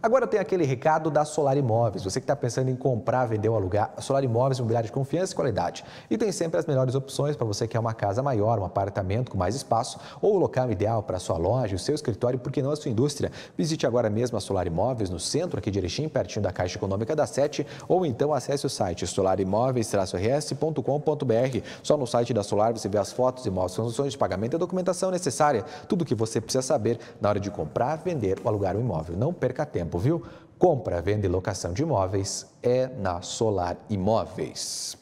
Agora tem aquele recado da Solar Imóveis. Você que está pensando em comprar, vender ou alugar, a Solar Imóveis, imobiliário de confiança e qualidade. E tem sempre as melhores opções para você que quer uma casa maior, um apartamento com mais espaço ou o local ideal para sua loja, o seu escritório, por que não a sua indústria. Visite agora mesmo a Solar Imóveis no centro aqui de Erechim, pertinho da Caixa Econômica da Sete, ou então acesse o site solarimóveis-rs.com.br. Só no site da Solar você vê as fotos, imóveis, condições de pagamento e a documentação necessária. Tudo o que você precisa saber na hora de comprar, vender ou alugar um imóvel. Não perca tempo tempo, viu? Compra, venda e locação de imóveis é na Solar Imóveis.